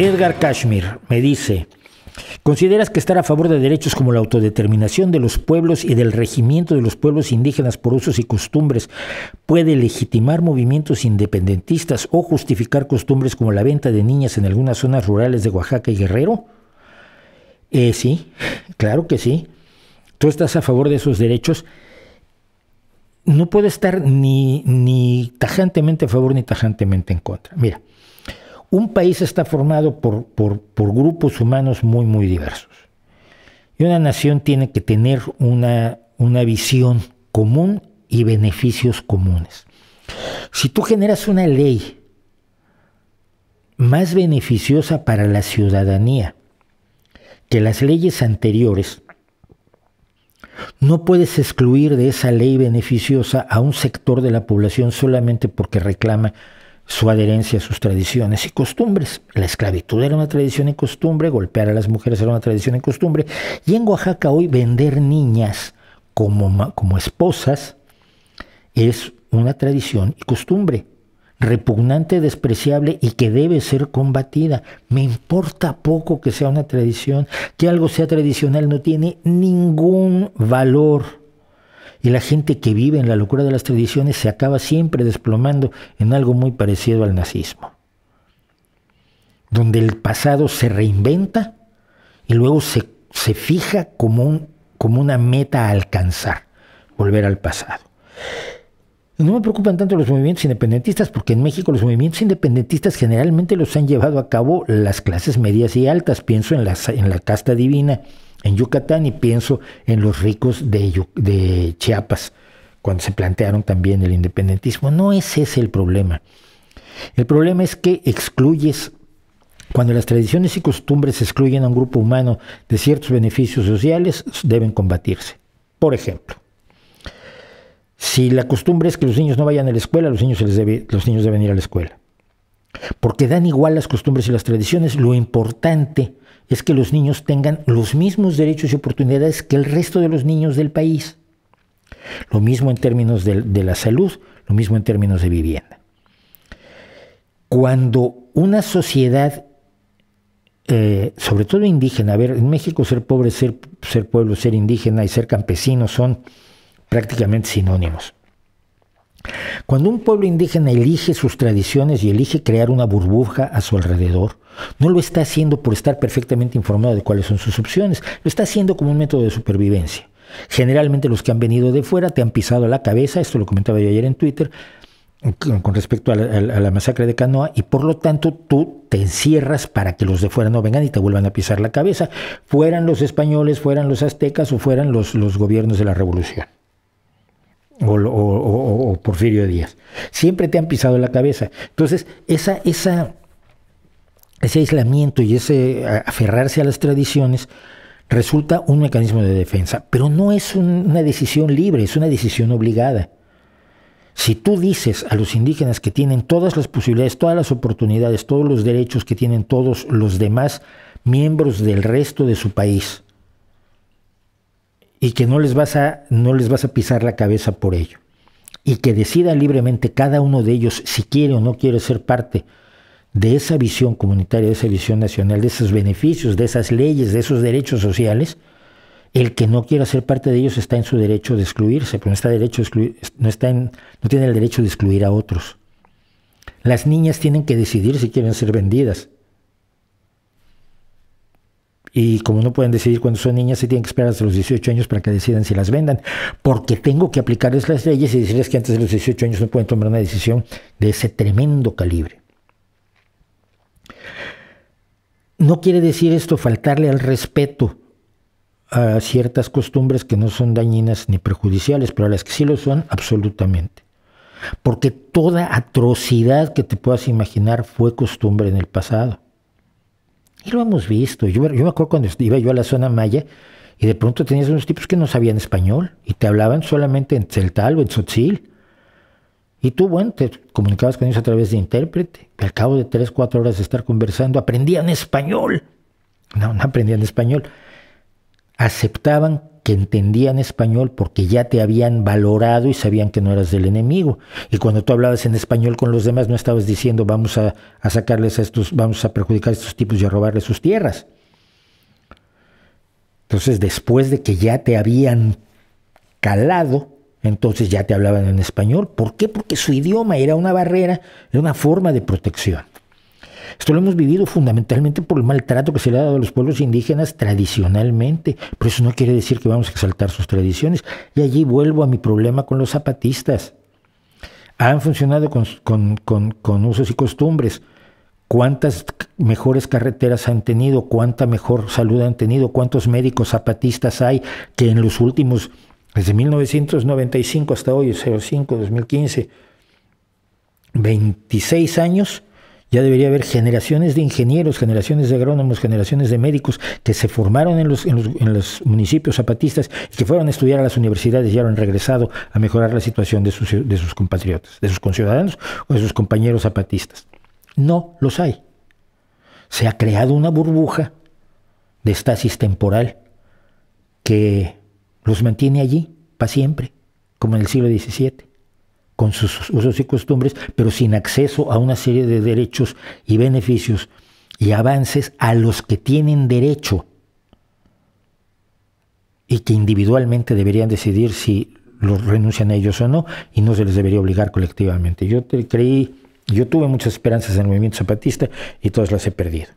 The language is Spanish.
Edgar Kashmir me dice, ¿Consideras que estar a favor de derechos como la autodeterminación de los pueblos y del regimiento de los pueblos indígenas por usos y costumbres puede legitimar movimientos independentistas o justificar costumbres como la venta de niñas en algunas zonas rurales de Oaxaca y Guerrero? Eh, sí, claro que sí. Tú estás a favor de esos derechos. No puedo estar ni, ni tajantemente a favor ni tajantemente en contra. Mira, un país está formado por, grupos humanos muy, muy diversos. Y una nación tiene que tener una, una visión común y beneficios comunes. Si tú generas una ley más beneficiosa para la ciudadanía que las leyes anteriores, no puedes excluir de esa ley beneficiosa a un sector de la población solamente porque reclama su adherencia a sus tradiciones y costumbres. La esclavitud era una tradición y costumbre, golpear a las mujeres era una tradición y costumbre, y en Oaxaca hoy vender niñas como, como esposas es una tradición y costumbre repugnante, despreciable y que debe ser combatida. Me importa poco que sea una tradición, que algo sea tradicional, no tiene ningún valor y la gente que vive en la locura de las tradiciones se acaba siempre desplomando en algo muy parecido al nazismo, donde el pasado se reinventa y luego se, fija como, un, como una meta a alcanzar, volver al pasado. No me preocupan tanto los movimientos independentistas, porque en México los movimientos independentistas generalmente los han llevado a cabo las clases medias y altas. Pienso en en la casta divina, en Yucatán y pienso en los ricos de, Chiapas, cuando se plantearon también el independentismo. No es ese el problema. El problema es que excluyes cuando las tradiciones y costumbres excluyen a un grupo humano de ciertos beneficios sociales, deben combatirse. Por ejemplo, si la costumbre es que los niños no vayan a la escuela, los niños, les los niños deben ir a la escuela porque dan igual las costumbres y las tradiciones. Lo importante es que los niños tengan los mismos derechos y oportunidades que el resto de los niños del país. Lo mismo en términos de, la salud, lo mismo en términos de vivienda. Cuando una sociedad, eh, sobre todo indígena, a ver, en México ser pobre, ser, ser pueblo, ser indígena y ser campesino son prácticamente sinónimos. Cuando un pueblo indígena elige sus tradiciones y elige crear una burbuja a su alrededor, no lo está haciendo por estar perfectamente informado de cuáles son sus opciones, lo está haciendo como un método de supervivencia. Generalmente los que han venido de fuera te han pisado la cabeza, esto lo comentaba yo ayer en Twitter, con respecto a la, masacre de Canoa y por lo tanto tú te encierras para que los de fuera no vengan y te vuelvan a pisar la cabeza, fueran los españoles, fueran los aztecas o fueran los gobiernos de la revolución o, Porfirio Díaz. Siempre te han pisado la cabeza. Entonces, ese aislamiento y ese aferrarse a las tradiciones resulta un mecanismo de defensa, pero no es una decisión libre, es una decisión obligada. Si tú dices a los indígenas que tienen todas las posibilidades, todas las oportunidades, todos los derechos que tienen todos los demás miembros del resto de su país, y que no les vas a, no les vas a pisar la cabeza por ello. Y que decida libremente cada uno de ellos si quiere o no quiere ser parte de esa visión comunitaria, de esa visión nacional, de esos beneficios, de esas leyes, de esos derechos sociales, el que no quiera ser parte de ellos está en su derecho de excluirse, pero no está derecho no está en, no tiene el derecho de excluir a otros. Las niñas tienen que decidir si quieren ser vendidas. Y como no pueden decidir cuando son niñas, se tienen que esperar hasta los 18 años para que decidan si las vendan. Porque tengo que aplicarles las leyes y decirles que antes de los 18 años no pueden tomar una decisión de ese tremendo calibre. No quiere decir esto faltarle al respeto a ciertas costumbres que no son dañinas ni perjudiciales, pero a las que sí lo son, absolutamente. Porque toda atrocidad que te puedas imaginar fue costumbre en el pasado. Y lo hemos visto. Yo, me acuerdo cuando iba yo a la zona maya y de pronto tenías unos tipos que no sabían español y te hablaban solamente en tzeltal o en tzotzil. Y tú, bueno, te comunicabas con ellos a través de intérprete. al cabo de tres, cuatro horas de estar conversando, aprendían español. No, no aprendían español. Aceptaban que entendían español porque ya te habían valorado y sabían que no eras del enemigo. Y cuando tú hablabas en español con los demás no estabas diciendo vamos a, sacarles a estos, vamos a perjudicar a estos tipos y a robarles sus tierras. Entonces después de que ya te habían calado, entonces ya te hablaban en español. ¿Por qué? Porque su idioma era una barrera, era una forma de protección. Esto lo hemos vivido fundamentalmente por el maltrato que se le ha dado a los pueblos indígenas tradicionalmente, pero eso no quiere decir que vamos a exaltar sus tradiciones. Y allí vuelvo a mi problema con los zapatistas. Han funcionado con, usos y costumbres. ¿Cuántas mejores carreteras han tenido? ¿Cuánta mejor salud han tenido? ¿Cuántos médicos zapatistas hay que en los últimos, desde 1995 hasta hoy, 05, 2015, 26 años, ya debería haber generaciones de ingenieros, generaciones de agrónomos, generaciones de médicos que se formaron en los, municipios zapatistas y que fueron a estudiar a las universidades y ahora han regresado a mejorar la situación de sus, de sus compatriotas, de sus conciudadanos o de sus compañeros zapatistas. No los hay. Se ha creado una burbuja de estasis temporal que los mantiene allí para siempre, como en el siglo XVII con sus usos y costumbres, pero sin acceso a una serie de derechos y beneficios y avances a los que tienen derecho y que individualmente deberían decidir si los renuncian a ellos o no y no se les debería obligar colectivamente. Yo creí, yo tuve muchas esperanzas en el movimiento zapatista y todas las he perdido.